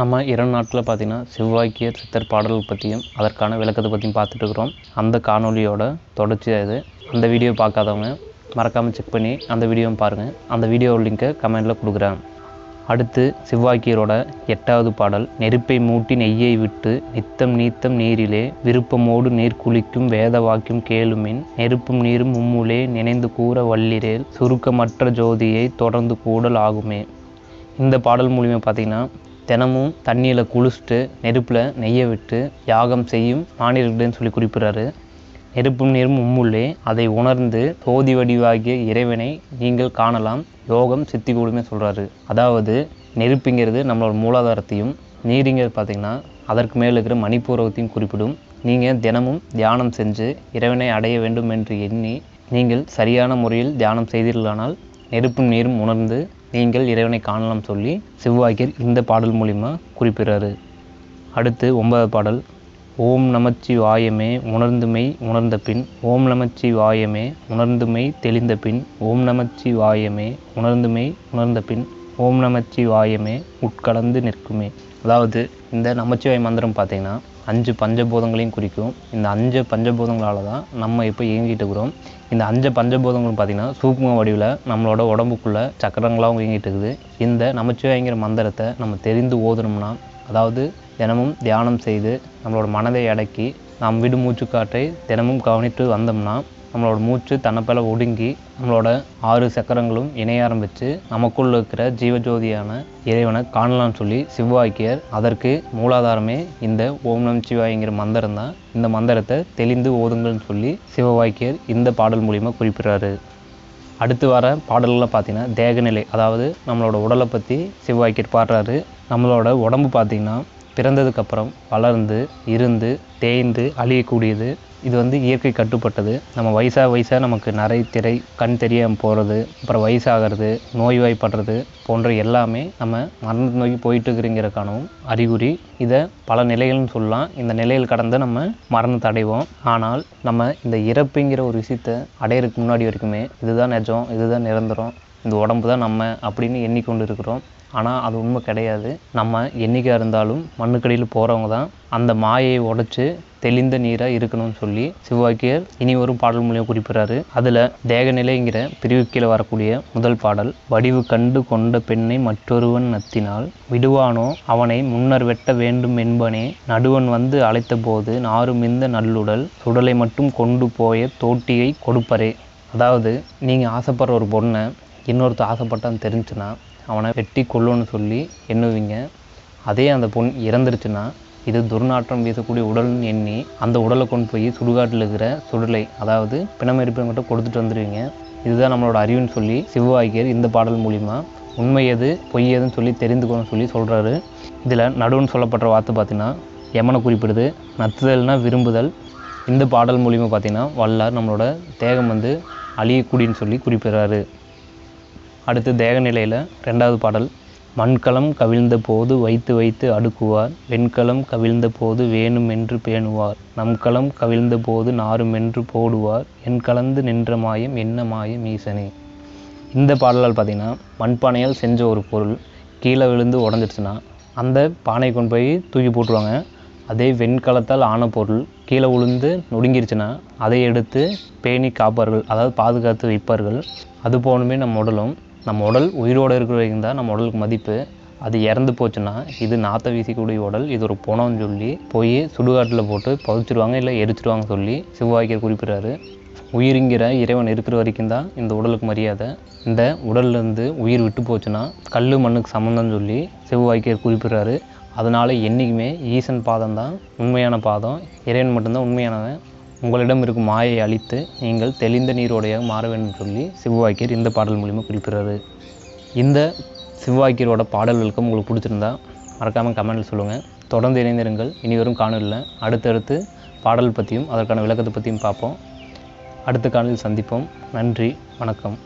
நம்ம இரண்டு நாட்களில் பார்த்திங்கன்னா செவ்வாய்க்கிய சித்தர் பாடல்கள் பற்றியும் அதற்கான விளக்கத்தை பற்றியும் பார்த்துட்டு இருக்கிறோம் அந்த காணொலியோட தொடர்ச்சியாக இது அந்த வீடியோ பார்க்காதவங்க மறக்காமல் செக் பண்ணி அந்த வீடியோவும் பாருங்கள் அந்த வீடியோ லிங்க்கை கமெண்டில் கொடுக்குறேன் அடுத்து சிவாக்கியரோட எட்டாவது பாடல் நெருப்பை மூட்டி நெய்யை விட்டு நித்தம் நீத்தம் நீரிலே விருப்பமோடு நீர் குளிக்கும் வேத வாக்கியம் கேளுமின் நெருப்பும் நீரும் மும்முலே நினைந்து கூற வல்லிரேல் சுருக்கமற்ற ஜோதியை தொடர்ந்து கூடல் ஆகுமே இந்த பாடல் மூலிமா பார்த்திங்கன்னா தினமும் தண்ணியில் குளிச்சுட்டு நெருப்பில் நெய்யை விட்டு யாகம் செய்யும் மாநிலங்கள்னு சொல்லி குறிப்பிட்றாரு நெருப்பும் நீரும் உம்முள்ளே அதை உணர்ந்து தோதி வடிவாகிய இறைவனை நீங்கள் காணலாம் யோகம் சித்தி கூடுமே சொல்கிறாரு அதாவது நெருப்புங்கிறது நம்மளோட மூலாதாரத்தையும் நீருங்கிறது பார்த்திங்கன்னா அதற்கு மேல் இருக்கிற மணிப்பூர்வத்தையும் குறிப்பிடும் நீங்கள் தினமும் தியானம் செஞ்சு இறைவனை அடைய வேண்டும் என்று எண்ணி நீங்கள் சரியான முறையில் தியானம் செய்தீர்களானால் நெருப்பும் நீரும் உணர்ந்து நீங்கள் இறைவனை காணலாம் சொல்லி செவ்வாய்க்கர் இந்த பாடல் மூலிமா குறிப்பிடுறாரு அடுத்து ஒன்பதாவது பாடல் ஓம் நமச்சி வாயமே உணர்ந்துமை உணர்ந்த பின் ஓம் நமச்சி வாயமே உணர்ந்துமை தெளிந்த பின் ஓம் நமச்சி வாயமே உணர்ந்துமை உணர்ந்த பின் ஓம் நமச்சி வாயமே உட்கலந்து நிற்குமே அதாவது இந்த நமச்சிவாய் மந்திரம் பார்த்திங்கன்னா அஞ்சு பஞ்சபூதங்களையும் குறிக்கும் இந்த அஞ்சு பஞ்சபூதங்களால் தான் நம்ம இப்போ இயங்கிட்டு இருக்கிறோம் இந்த அஞ்சு பஞ்சபூதங்களும் பார்த்திங்கன்னா சூக்ம வடிவில் நம்மளோட உடம்புக்குள்ளே சக்கரங்களாகவும் இயங்கிட்டு இருக்குது இந்த நமச்சிவாயங்கிற மந்திரத்தை நம்ம தெரிந்து ஓதணும்னா அதாவது தினமும் தியானம் செய்து நம்மளோட மனதை அடக்கி நாம் விடுமூச்சுக்காற்றை தினமும் கவனித்து வந்தோம்னா நம்மளோட மூச்சு தன்னப்பல ஒடுங்கி நம்மளோட ஆறு சக்கரங்களும் இணைய ஆரம்பித்து நமக்குள்ளே இருக்கிற ஜீவஜோதியான இறைவனை காணலாம்னு சொல்லி சிவாக்கியர் அதற்கு மூலாதாரமே இந்த ஓம் நம் சிவாய்ங்கிற மந்திரம் தான் இந்த மந்திரத்தை தெளிந்து ஓதுங்கள்னு சொல்லி சிவவாக்கியர் இந்த பாடல் மூலிமா குறிப்பிடுறாரு அடுத்து வர பாடல்கள்லாம் பார்த்தீங்கன்னா தேகநிலை அதாவது நம்மளோட உடலை பற்றி சிவவாக்கியர் பாடுறாரு நம்மளோட உடம்பு பார்த்திங்கன்னா பிறந்ததுக்கப்புறம் வளர்ந்து இருந்து தேய்ந்து அழியக்கூடியது இது வந்து இயற்கை கட்டுப்பட்டது நம்ம வயசாக வயசாக நமக்கு நிறை திரை கண் தெரியாமல் போகிறது அப்புறம் வயசாகிறது நோய்வாய்ப்படுறது போன்ற எல்லாமே நம்ம மரண நோக்கி போயிட்டு இருக்கிறங்கிறக்கானவும் அறிகுறி இதை பல நிலைகள்னு சொல்லலாம் இந்த நிலையில் கடந்து நம்ம மரணத்தை அடைவோம் ஆனால் நம்ம இந்த இறப்புங்கிற ஒரு விஷயத்தை அடையிறதுக்கு முன்னாடி வரைக்குமே இதுதான் நிஜம் இதுதான் நிரந்தரம் இந்த உடம்பு தான் நம்ம அப்படின்னு எண்ணிக்கொண்டு இருக்கிறோம் ஆனால் அது உண்மை கிடையாது நம்ம என்றைக்காக இருந்தாலும் மண்ணுக்கடியில் போகிறவங்க தான் அந்த மாயை உடைச்சி தெளிந்த நீராக இருக்கணும்னு சொல்லி சிவாக்கியர் இனி பாடல் மூலியம் குறிப்பிட்றாரு அதில் தேகநிலைங்கிற பிரிவு கீழே வரக்கூடிய முதல் பாடல் வடிவு கண்டு கொண்ட பெண்ணை மற்றொருவன் நத்தினால் விடுவானோ அவனை முன்னர் வெட்ட வேண்டும் என்பனே நடுவன் வந்து அழைத்த போது நாருமிந்த நல்லுடல் சுடலை மட்டும் கொண்டு போய தோட்டியை கொடுப்பரே அதாவது நீங்கள் ஆசைப்படுற ஒரு பொண்ணை இன்னொருத்தர் ஆசைப்பட்டான்னு தெரிஞ்சுன்னா அவனை வெட்டி கொள்ளுன்னு சொல்லி எண்ணுவீங்க அதே அந்த பொண் இறந்துருச்சுன்னா இது துர்நாற்றம் வீசக்கூடிய உடல்னு எண்ணி அந்த உடலை கொண்டு போய் சுடுகாட்டில் இருக்கிற சுடலை அதாவது மட்டும் கொடுத்துட்டு வந்துடுவீங்க இதுதான் நம்மளோட அறிவுன்னு சொல்லி சிவவாய்க்கியர் இந்த பாடல் மூலிமா உண்மை எது பொய் எதுன்னு சொல்லி தெரிந்துக்கணும்னு சொல்லி சொல்கிறாரு இதில் நடுவுன்னு சொல்லப்பட்ட வார்த்தை பார்த்தீங்கன்னா யமனை குறிப்பிடுது நத்துதல்னால் விரும்புதல் இந்த பாடல் மூலிமா பார்த்தீங்கன்னா வல்லார் நம்மளோட தேகம் வந்து அழியக்கூடியன்னு சொல்லி குறிப்பிடுறாரு அடுத்து தேகநிலையில் ரெண்டாவது பாடல் மண்கலம் கவிழ்ந்த போது வைத்து வைத்து அடுக்குவார் வெண்கலம் கவிழ்ந்த போது வேணுமென்று பேணுவார் நம் களம் கவிழ்ந்த போது நாருமென்று போடுவார் என் கலந்து நின்ற மாயம் என்ன மாயம் ஈசனே இந்த பாடலால் பார்த்தீங்கன்னா மண்பானையால் செஞ்ச ஒரு பொருள் கீழே விழுந்து உடஞ்சிடுச்சுன்னா அந்த பானை கொண்டு போய் தூக்கி போட்டுருவாங்க அதே வெண்கலத்தால் ஆன பொருள் கீழே உளுந்து நொடுங்கிருச்சுன்னா அதை எடுத்து பேணி காப்பார்கள் அதாவது பாதுகாத்து வைப்பார்கள் அது போகணுமே நம்ம உடலும் நம்ம உடல் உயிரோடு இருக்கிற வரைக்கும் தான் நம்ம உடலுக்கு மதிப்பு அது இறந்து போச்சுன்னா இது நாற்ற வீசிக்கூடிய உடல் இது ஒரு புணம்னு சொல்லி போய் சுடுகாட்டில் போட்டு புதைச்சிருவாங்க இல்லை எரிச்சிருவாங்க சொல்லி சிவாய்க்கர் குறிப்பிட்றாரு உயிருங்கிற இறைவன் இருக்கிற வரைக்கும் தான் இந்த உடலுக்கு மரியாதை இந்த உடல்லேருந்து உயிர் விட்டு போச்சுன்னா கல் மண்ணுக்கு சம்மந்தம் சொல்லி செவ்வாய்க்கர் குறிப்பிட்றாரு அதனால் என்றைக்குமே ஈசன் பாதம் தான் உண்மையான பாதம் இறைவன் மட்டும்தான் உண்மையானவன் உங்களிடம் இருக்கும் மாயை அழித்து நீங்கள் தெளிந்த நீரோடையாக மாற வேண்டும் சொல்லி சிவவாக்கியர் இந்த பாடல் மூலிமா குறிப்பிடுறாரு இந்த சிவவாக்கியரோட பாடல் விளக்கம் உங்களுக்கு பிடிச்சிருந்தா மறக்காமல் கமெண்டில் சொல்லுங்கள் தொடர்ந்து இணைந்திருங்கள் இனிவரும் காணொலியில் அடுத்தடுத்து பாடல் பற்றியும் அதற்கான விளக்கத்தை பற்றியும் பார்ப்போம் அடுத்த காணொலியில் சந்திப்போம் நன்றி வணக்கம்